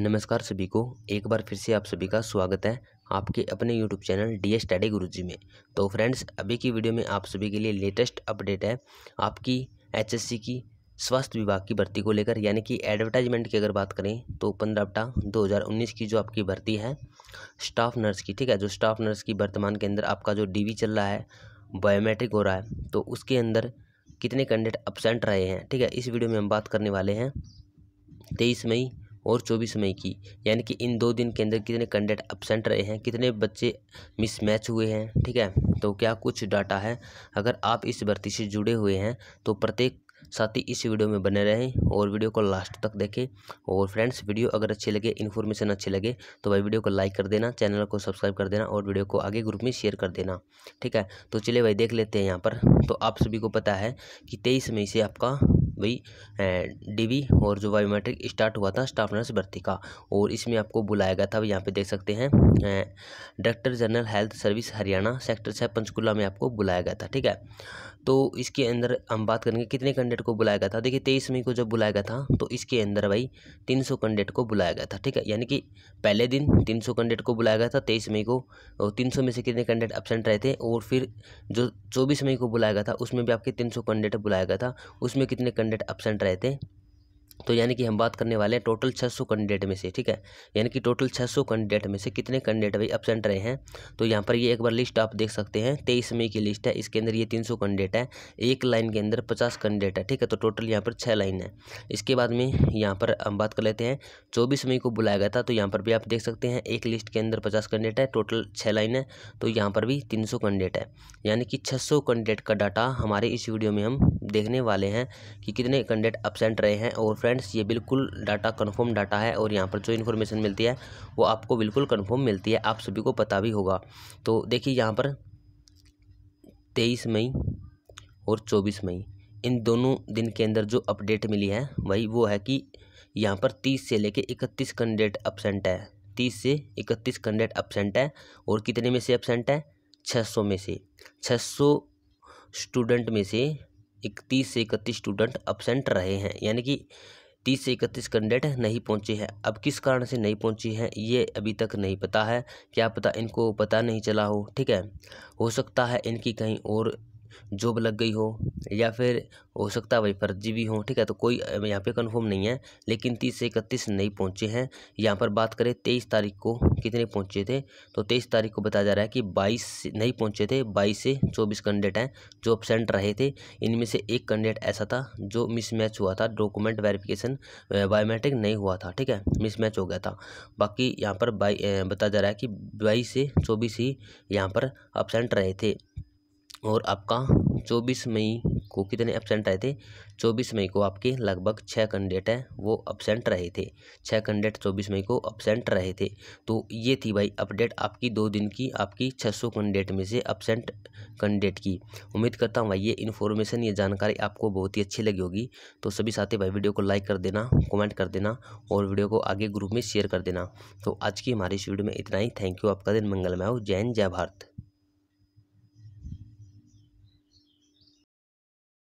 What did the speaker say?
नमस्कार सभी को एक बार फिर से आप सभी का स्वागत है आपके अपने YouTube channel D S Teddy Guruji में तो फ्रेंड्स अभी की वीडियो में आप सभी के लिए लेटेस्ट अपडेट है आपकी एचएससी की स्वास्थ्य विभाग की भर्ती को लेकर यानी कि एडवर्टाइजमेंट की अगर बात करें तो पंद्रह अट्ठा दो हज़ार उन्नीस की जो आपकी भर्ती है स्टाफ नर्स की ठीक है जो स्टाफ नर्स की वर्तमान के अंदर आपका जो डी चल रहा है बायोमेट्रिक हो रहा है तो उसके अंदर कितने कैंडिडेट अपसेंट रहे हैं ठीक है इस वीडियो में हम बात करने वाले हैं तेईस मई और चौबीस मई की यानी कि इन दो दिन के अंदर कितने कैंडिडेट एबसेंट रहे हैं कितने बच्चे मिसमैच हुए हैं ठीक है तो क्या कुछ डाटा है अगर आप इस भर्ती से जुड़े हुए हैं तो प्रत्येक साथी इस वीडियो में बने रहें और वीडियो को लास्ट तक देखें और फ्रेंड्स वीडियो अगर अच्छे लगे इन्फॉर्मेशन अच्छे लगे तो भाई वीडियो को लाइक कर देना चैनल को सब्सक्राइब कर देना और वीडियो को आगे ग्रुप में शेयर कर देना ठीक है तो चलिए भाई देख लेते हैं यहाँ पर तो आप सभी को पता है कि तेईस मई से आपका भाई डीवी और जो बायोमेट्रिक स्टार्ट हुआ था स्टाफ नर्स भर्ती का और इसमें आपको बुलाया गया था यहाँ पे देख सकते हैं director general health service Haryana sector छः पंचकुला में आपको बुलाया गया था ठीक है तो इसके अंदर हम बात करेंगे कितने कैंडिडेट को बुलाया गया था देखिए तेईस मई को जब बुलाया गया था तो इसके अंदर भाई तीन सौ कैंडिडेट को बुलाया गया था ठीक है यानी कि पहले दिन तीन सौ कैंडिडेट को बुलाया गया था तेईस मई को और तीन सौ में से कितने कैंडिडेट एबसेंट रहे थे और फिर जो चौबीस मई को बुलाया गया था उसमें भी आपके तीन सौ कैंडिडेट बुलाया गया था उसमें कितने कैंडिडेट अपसेंट रहे थे तो यानी कि हम बात करने वाले हैं टोटल 600 कैंडिडेट में से ठीक है यानी कि टोटल 600 कैंडिडेट में से कितने कैंडिडेट भाई अपसेंट रहे हैं तो यहाँ पर ये एक बार लिस्ट आप देख सकते हैं तेईस मई की लिस्ट है इसके अंदर ये 300 कैंडिडेट है एक लाइन के अंदर 50 कैंडिडेट है ठीक है तो टोटल यहाँ पर छः लाइन है इसके बाद में यहाँ पर हम बात कर लेते हैं चौबीस मई को बुलाया गया था तो यहाँ पर भी आप देख सकते हैं एक लिस्ट के अंदर पचास कैंडिडेट है टोटल छः लाइन है तो यहाँ पर भी तीन कैंडिडेट है यानी कि छः कैंडिडेट का डाटा हमारे इस वीडियो में हम देखने वाले हैं कि कितने कैंडिडेट अपसेंट रहे हैं और फ्रेंड्स ये बिल्कुल डाटा कंफर्म डाटा है और यहाँ पर जो इन्फॉर्मेशन मिलती है वो आपको बिल्कुल कंफर्म मिलती है आप सभी को पता भी होगा तो देखिए यहाँ पर तेईस मई और चौबीस मई इन दोनों दिन के अंदर जो अपडेट मिली है वही वो है कि यहाँ पर तीस से लेके इकतीस कैंडिडेट अपसेंट है तीस से इकतीस कैंडिडेट अपसेंट है और कितने में से अपसेंट है छः सौ में से छः सौ स्टूडेंट में से इकतीस से इकतीस स्टूडेंट अपसेंट रहे हैं यानी कि तीस से इकतीस कैंडिडेट नहीं पहुंचे हैं अब किस कारण से नहीं पहुंचे हैं ये अभी तक नहीं पता है क्या पता इनको पता नहीं चला हो ठीक है हो सकता है इनकी कहीं और जॉब लग गई हो या फिर हो सकता है भाई फर्जी भी हो ठीक है तो कोई यहाँ पे कंफर्म नहीं है लेकिन तीस से इकतीस नहीं पहुँचे हैं यहाँ पर बात करें तेईस तारीख को कितने पहुँचे थे तो तेईस तारीख को बताया जा रहा है कि बाईस नहीं पहुँचे थे बाईस से चौबीस कैंडिडेट हैं जो एबसेंट रहे थे इनमें से एक कैंडिडेट ऐसा था जो मिसमैच हुआ था डॉक्यूमेंट वेरिफिकेशन बायोमेट्रिक नहीं हुआ था ठीक है मिसमैच हो गया था बाकी यहाँ पर बाई बताया जा रहा है कि बाईस से चौबीस ही यहाँ पर एबसेंट रहे थे और आपका चौबीस मई को कितने एबसेंट रहे थे चौबीस मई को आपके लगभग छः कैंडिडेट हैं वो एब्सेंट रहे थे छः कैंडिडेट चौबीस मई को अपसेंट रहे थे तो ये थी भाई अपडेट आपकी दो दिन की आपकी छः सौ कैंडिडेट में से एब्सेंट कैंडिडेट की उम्मीद करता हूँ भाई ये इन्फॉर्मेशन ये जानकारी आपको बहुत ही अच्छी लगी होगी तो सभी साथी भाई वीडियो को लाइक कर देना कॉमेंट कर देना और वीडियो को आगे ग्रुप में शेयर कर देना तो आज की हमारी इस वीडियो में इतना ही थैंक यू आपका दिन मंगलमय हो जैन जय भारत